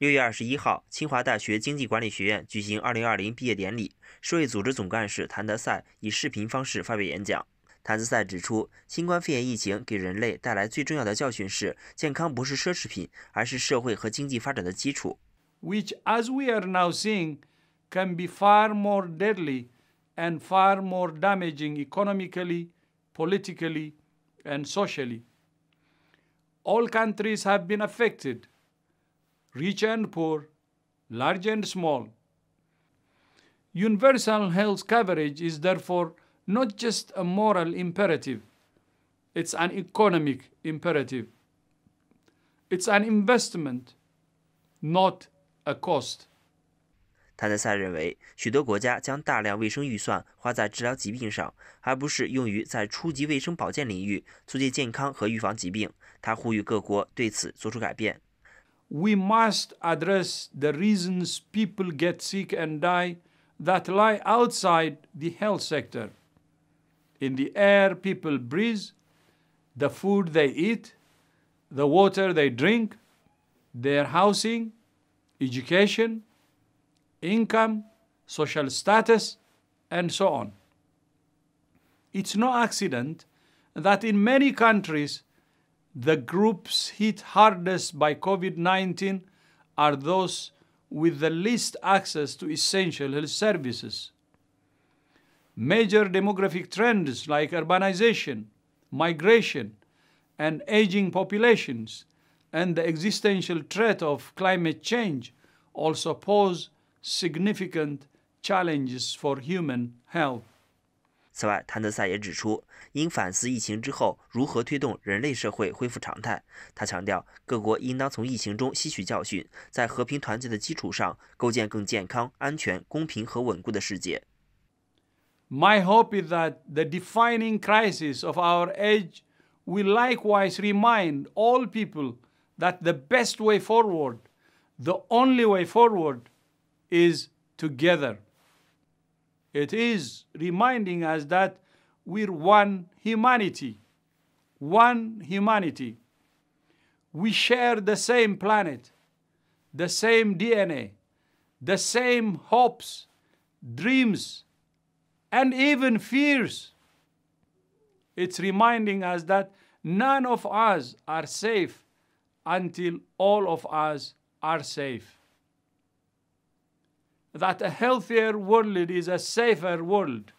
六月二十一号，清华大学经济管理学院举行二零二零毕业典礼。社会组织总干事谭德赛以视频方式发表演讲。谭德赛指出，新冠肺炎疫情给人类带来最重要的教训是：健康不是奢侈品，而是社会和经济发展的基础。Which, as we are now seeing, can be far more deadly and far more damaging economically, politically, and socially. All countries have been affected. rich and poor, large and small. Universal health coverage is therefore not just a moral imperative, it's an economic imperative. It's an investment, not a cost. 谭德赛认为，许多国家将大量卫生预算花在治疗疾病上，而不是用于在初级卫生保健领域促进健康和预防疾病。他呼吁各国对此做出改变。we must address the reasons people get sick and die that lie outside the health sector. In the air people breathe, the food they eat, the water they drink, their housing, education, income, social status, and so on. It's no accident that in many countries the groups hit hardest by COVID 19 are those with the least access to essential health services. Major demographic trends like urbanization, migration, and aging populations, and the existential threat of climate change also pose significant challenges for human health. 此外，谭德塞也指出，应反思疫情之后如何推动人类社会恢复常态。他强调，各国应当从疫情中吸取教训，在和平团结的基础上，构建更健康、安全、公平和稳固的世界。My hope is that the defining crisis of our age will likewise remind all people that the best way forward, the only way forward, is together. It is reminding us that we're one humanity. One humanity. We share the same planet, the same DNA, the same hopes, dreams, and even fears. It's reminding us that none of us are safe until all of us are safe that a healthier world is a safer world.